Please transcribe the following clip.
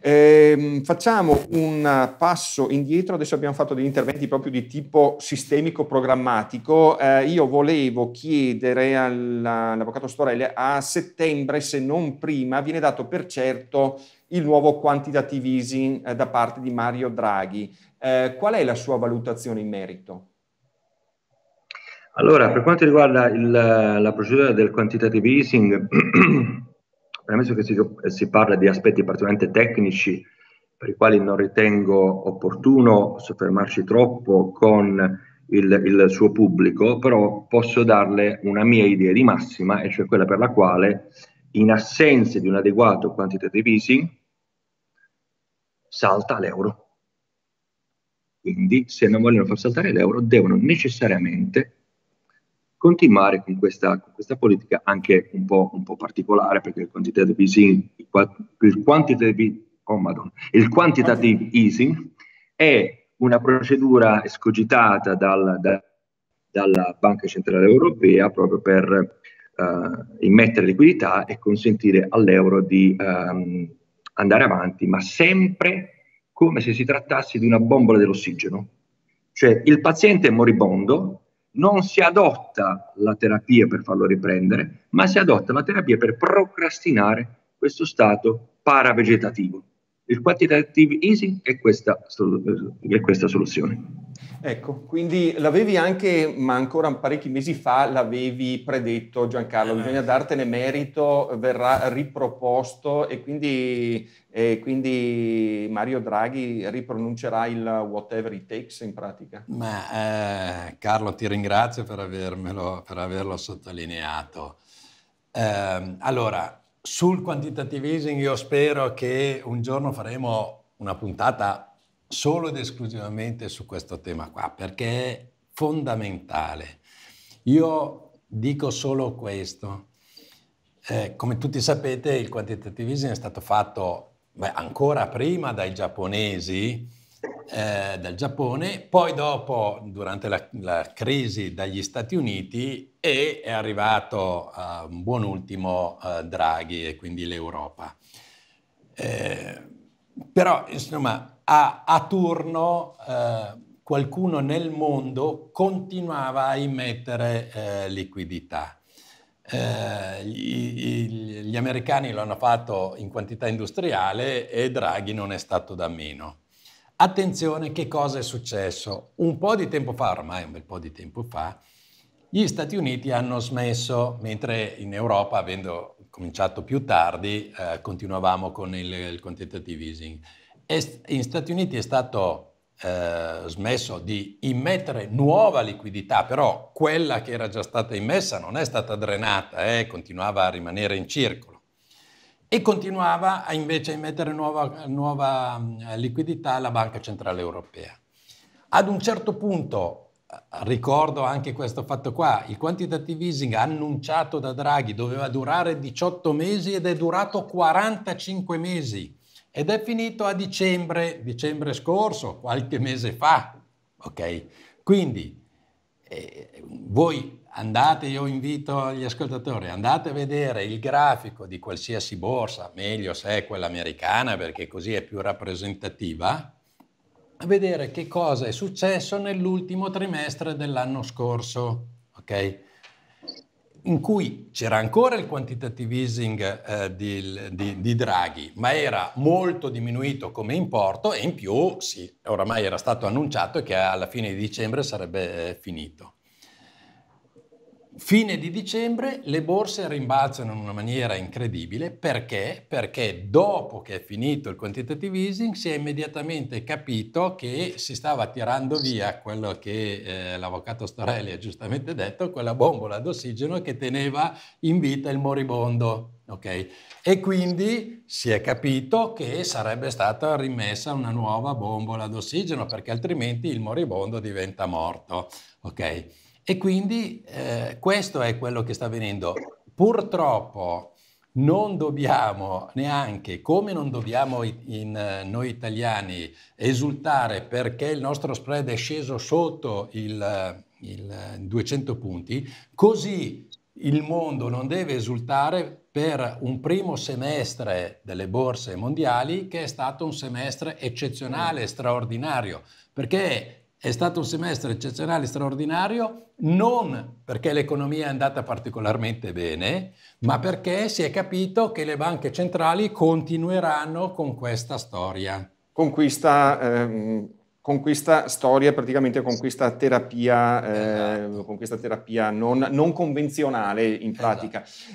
Eh, facciamo un passo indietro, adesso abbiamo fatto degli interventi proprio di tipo sistemico programmatico. Eh, io volevo chiedere all'avvocato Storelle a settembre, se non prima, viene dato per certo il nuovo quantitative easing eh, da parte di Mario Draghi. Eh, qual è la sua valutazione in merito? Allora, per quanto riguarda il, la procedura del quantitative easing, premesso che si, eh, si parla di aspetti particolarmente tecnici, per i quali non ritengo opportuno soffermarci troppo con il, il, suo pubblico, però posso darle una mia idea di massima, e cioè quella per la quale in assenza di un adeguato quantitative easing salta l'euro. Quindi se non vogliono far saltare l'euro devono necessariamente continuare con questa, con questa politica anche un po', un po', particolare, perché il quantitative easing, il, il quantitative, oh madonna, il quantitative easing è una procedura escogitata dal, da, dalla Banca Centrale Europea proprio per uh, immettere liquidità e consentire all'euro di um, andare avanti, ma sempre come se si trattasse di una bombola dell'ossigeno. Cioè il paziente è moribondo, non si adotta la terapia per farlo riprendere, ma si adotta la terapia per procrastinare questo stato paravegetativo. Il quantitative easing è questa, eh, è questa soluzione. Ecco, quindi l'avevi anche, ma ancora parecchi mesi fa, l'avevi predetto Giancarlo, eh. bisogna dartene merito, verrà riproposto e quindi, e quindi Mario Draghi ripronuncerà il whatever it takes in pratica. Ma eh, Carlo ti ringrazio per, avermelo, per averlo sottolineato. Eh, allora, sul quantitative easing io spero che un giorno faremo una puntata solo ed esclusivamente su questo tema qua, perché è fondamentale. Io dico solo questo. Eh, come tutti sapete, il quantitative easing è stato fatto beh, ancora prima dai giapponesi, eh, dal Giappone, poi dopo, durante la, la, crisi dagli Stati Uniti, e è arrivato eh, un buon ultimo eh, Draghi e quindi l'Europa. Eh, però, insomma, a, a turno eh, qualcuno nel mondo continuava a immettere eh, liquidità. Eh, gli, gli, americani lo hanno fatto in quantità industriale e Draghi non è stato da meno. Attenzione che cosa è successo. Un po' di tempo fa, ormai un bel po' di tempo fa, gli Stati Uniti hanno smesso, mentre in Europa, avendo cominciato più tardi, eh, continuavamo con il, il quantitative easing. E in Stati Uniti è stato eh, smesso di immettere nuova liquidità, però quella che era già stata immessa non è stata drenata, eh, continuava a rimanere in circolo e continuava a invece a immettere nuova, nuova eh, liquidità alla Banca Centrale Europea. Ad un certo punto, eh, ricordo anche questo fatto qua, il quantitative easing annunciato da Draghi doveva durare 18 mesi ed è durato 45 mesi ed è finito a dicembre, dicembre scorso, qualche mese fa. Okay? Quindi eh, voi andate, io invito gli ascoltatori, andate a vedere il grafico di qualsiasi borsa, meglio se è quella americana perché così è più rappresentativa, a vedere che cosa è successo nell'ultimo trimestre dell'anno scorso. Okay? in cui c'era ancora il quantitative easing eh, di, di, di, Draghi, ma era molto diminuito come importo e in più, sì, oramai era stato annunciato che alla fine di dicembre sarebbe eh, finito. Fine di dicembre le borse rimbalzano in una maniera incredibile perché? Perché dopo che è finito il quantitative easing si è immediatamente capito che si stava tirando via quello che eh, l'avvocato Storelli ha giustamente detto, quella bombola d'ossigeno che teneva in vita il moribondo. Okay? E quindi si è capito che sarebbe stata rimessa una nuova bombola d'ossigeno perché altrimenti il moribondo diventa morto. Okay? E quindi eh, questo è quello che sta avvenendo. Purtroppo non dobbiamo neanche, come non dobbiamo in, in, eh, noi italiani, esultare perché il nostro spread è sceso sotto il, eh, il 200 eh, punti, così il mondo non deve esultare per un primo semestre delle borse mondiali che è stato un semestre eccezionale, mm. straordinario, perché è stato un semestre eccezionale, straordinario, non perché l'economia è andata particolarmente bene, ma perché si è capito che le banche centrali continueranno con questa storia. Con questa, ehm, con questa storia, praticamente con questa terapia, eh, esatto. con questa terapia non, non, convenzionale in pratica. Esatto.